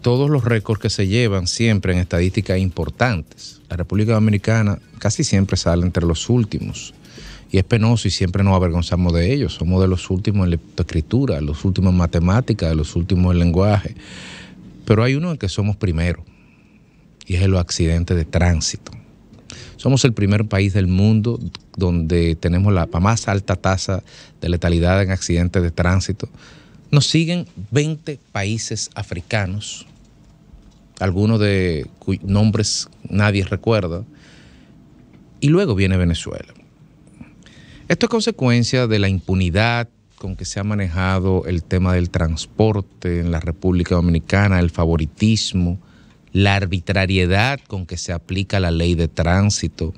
todos los récords que se llevan siempre en estadísticas importantes. La República Dominicana casi siempre sale entre los últimos. Y es penoso y siempre nos avergonzamos de ellos. Somos de los últimos en escritura los últimos en matemáticas, de los últimos en lenguaje. Pero hay uno en que somos primero, y es en los accidentes de tránsito. Somos el primer país del mundo donde tenemos la más alta tasa de letalidad en accidentes de tránsito nos siguen 20 países africanos, algunos de cuyos nombres nadie recuerda, y luego viene Venezuela. Esto es consecuencia de la impunidad con que se ha manejado el tema del transporte en la República Dominicana, el favoritismo, la arbitrariedad con que se aplica la ley de tránsito,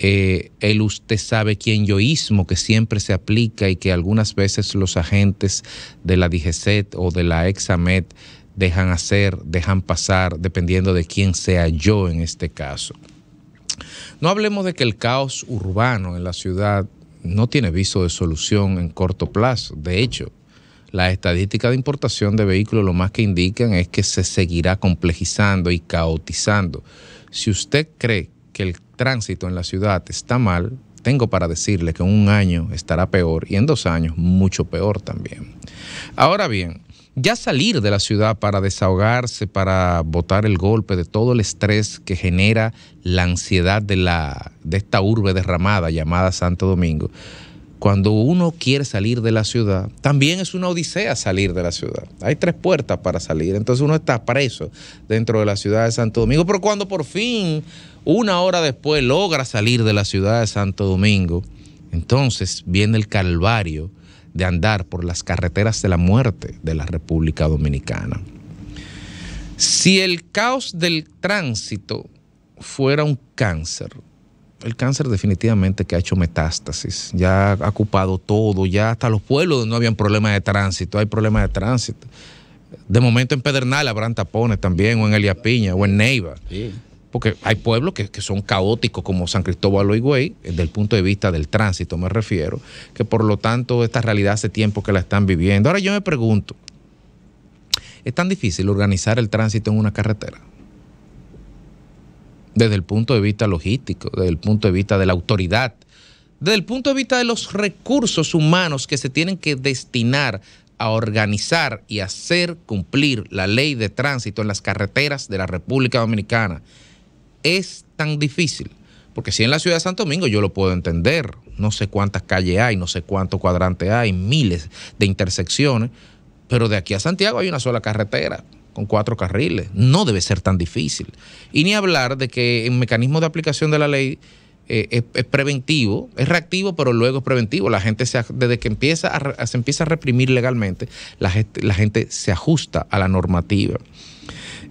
eh, él el usted sabe quién yoísmo que siempre se aplica y que algunas veces los agentes de la DGCET o de la EXAMED dejan hacer, dejan pasar, dependiendo de quién sea yo en este caso. No hablemos de que el caos urbano en la ciudad no tiene viso de solución en corto plazo. De hecho, la estadística de importación de vehículos lo más que indican es que se seguirá complejizando y caotizando. Si usted cree que el tránsito en la ciudad está mal, tengo para decirle que en un año estará peor y en dos años mucho peor también. Ahora bien, ya salir de la ciudad para desahogarse, para botar el golpe de todo el estrés que genera la ansiedad de, la, de esta urbe derramada llamada Santo Domingo, cuando uno quiere salir de la ciudad, también es una odisea salir de la ciudad. Hay tres puertas para salir, entonces uno está preso dentro de la ciudad de Santo Domingo, pero cuando por fin una hora después logra salir de la ciudad de Santo Domingo. Entonces viene el calvario de andar por las carreteras de la muerte de la República Dominicana. Si el caos del tránsito fuera un cáncer, el cáncer definitivamente que ha hecho metástasis, ya ha ocupado todo, ya hasta los pueblos no habían problemas de tránsito, hay problemas de tránsito. De momento en Pedernal habrán tapones también, o en Elia Piña, o en Neiva. Sí porque hay pueblos que, son caóticos como San Cristóbal o Higüey, eh, desde el punto de vista del tránsito me refiero, que por lo tanto esta realidad hace tiempo que la están viviendo. Ahora yo me pregunto, ¿es tan difícil organizar el tránsito en una carretera? Desde el punto de vista logístico, desde el punto de vista de la autoridad, desde el punto de vista de los recursos humanos que se tienen que destinar a organizar y hacer cumplir la ley de tránsito en las carreteras de la República Dominicana es tan difícil? Porque si en la ciudad de Santo Domingo yo lo puedo entender, no sé cuántas calles hay, no sé cuántos cuadrantes hay, miles de intersecciones, pero de aquí a Santiago hay una sola carretera con cuatro carriles. No debe ser tan difícil. Y ni hablar de que el mecanismo de aplicación de la ley eh, es, preventivo, es reactivo, pero luego es preventivo. La gente, desde que empieza se empieza a reprimir legalmente, la gente se ajusta a la normativa.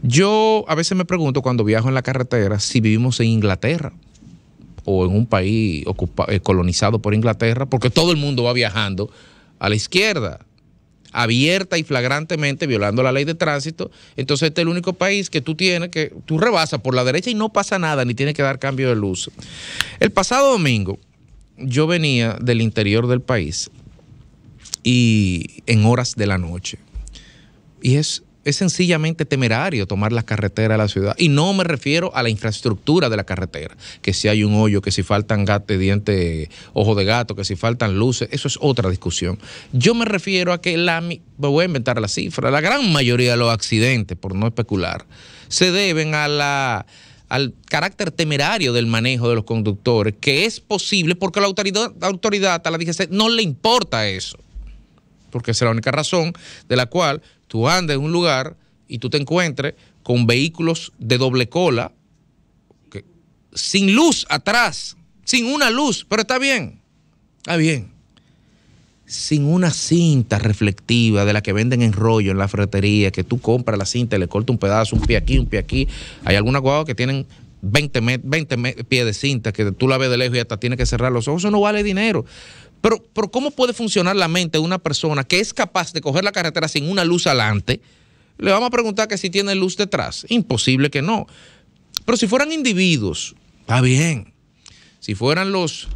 Yo a veces me pregunto cuando viajo en la carretera si vivimos en Inglaterra o en un país eh, colonizado por Inglaterra, porque todo el mundo va viajando a la izquierda, abierta y flagrantemente violando la ley de tránsito. Entonces este es el único país que tú tienes que tú rebasas por la derecha y no pasa nada, ni tiene que dar cambio de luz. El pasado domingo yo venía del interior del país y en horas de la noche. Y es es sencillamente temerario tomar la carretera a la ciudad. Y no me refiero a la infraestructura de la carretera, que si hay un hoyo, que si faltan gato, diente, ojo de gato, que si faltan luces, eso es otra discusión. Yo me refiero a que la, me voy a inventar la cifra, la gran mayoría de los accidentes, por no especular, se deben a la al carácter temerario del manejo de los conductores, que es posible porque la autoridad, la autoridad a la DGC no le importa eso, porque es la única razón de la cual tú andes en un lugar y tú te encuentres con vehículos de doble cola, sin luz atrás, sin una luz, pero está bien, está bien. Sin una cinta reflectiva de la que venden en rollo en la ferretería, que tú compras la cinta y le cortas un pedazo, un pie aquí, un pie aquí. Hay algunas guaguas que tienen 20, 20 pies de cinta que tú la ves de lejos y hasta tienes que cerrar los ojos. Eso no vale dinero. Pero, ¿cómo puede funcionar la mente de una persona que es capaz de coger la carretera sin una luz adelante? Le vamos a preguntar que si tiene luz detrás. Imposible que no. Pero si fueran individuos, está bien. Si fueran los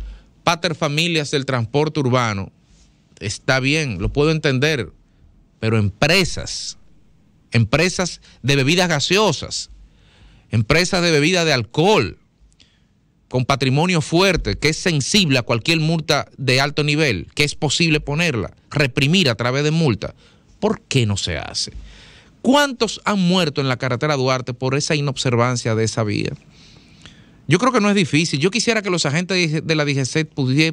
paterfamilias del transporte urbano, está bien, lo puedo entender. Pero empresas, empresas de bebidas gaseosas, empresas de bebida de alcohol, con patrimonio fuerte, que es sensible a cualquier multa de alto nivel, que es posible ponerla, reprimir a través de multa, ¿por qué no se hace? ¿Cuántos han muerto en la carretera Duarte por esa inobservancia de esa vía? Yo creo que no es difícil. Yo quisiera que los agentes de la DGC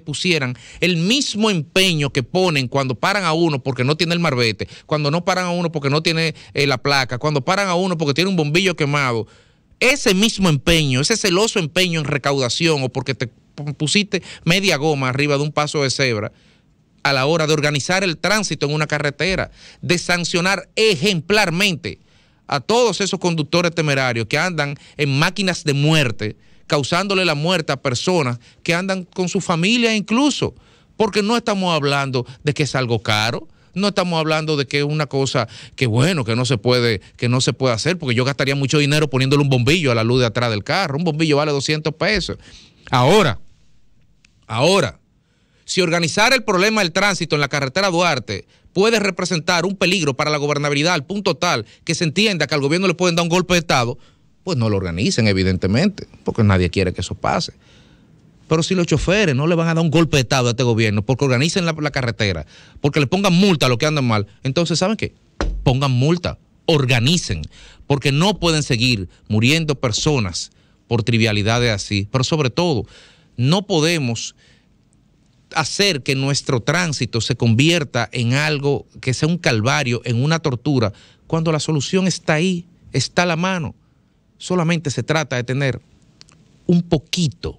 pusieran el mismo empeño que ponen cuando paran a uno porque no tiene el marbete, cuando no paran a uno porque no tiene eh, la placa, cuando paran a uno porque tiene un bombillo quemado ese mismo empeño, ese celoso empeño en recaudación o porque te pusiste media goma arriba de un paso de cebra a la hora de organizar el tránsito en una carretera, de sancionar ejemplarmente a todos esos conductores temerarios que andan en máquinas de muerte, causándole la muerte a personas que andan con su familia incluso, porque no estamos hablando de que es algo caro, no estamos hablando de que es una cosa que bueno, que no se puede, que no se puede hacer, porque yo gastaría mucho dinero poniéndole un bombillo a la luz de atrás del carro. Un bombillo vale 200 pesos. Ahora, ahora, si organizar el problema del tránsito en la carretera Duarte puede representar un peligro para la gobernabilidad al punto tal que se entienda que al gobierno le pueden dar un golpe de Estado, pues no lo organicen, evidentemente, porque nadie quiere que eso pase. Pero si los choferes no le van a dar un golpe de estado a este gobierno porque organicen la, carretera, porque le pongan multa a los que andan mal, entonces ¿saben qué? Pongan multa, organicen, porque no pueden seguir muriendo personas por trivialidades así. Pero sobre todo, no podemos hacer que nuestro tránsito se convierta en algo que sea un calvario, en una tortura, cuando la solución está ahí, está a la mano. Solamente se trata de tener un poquito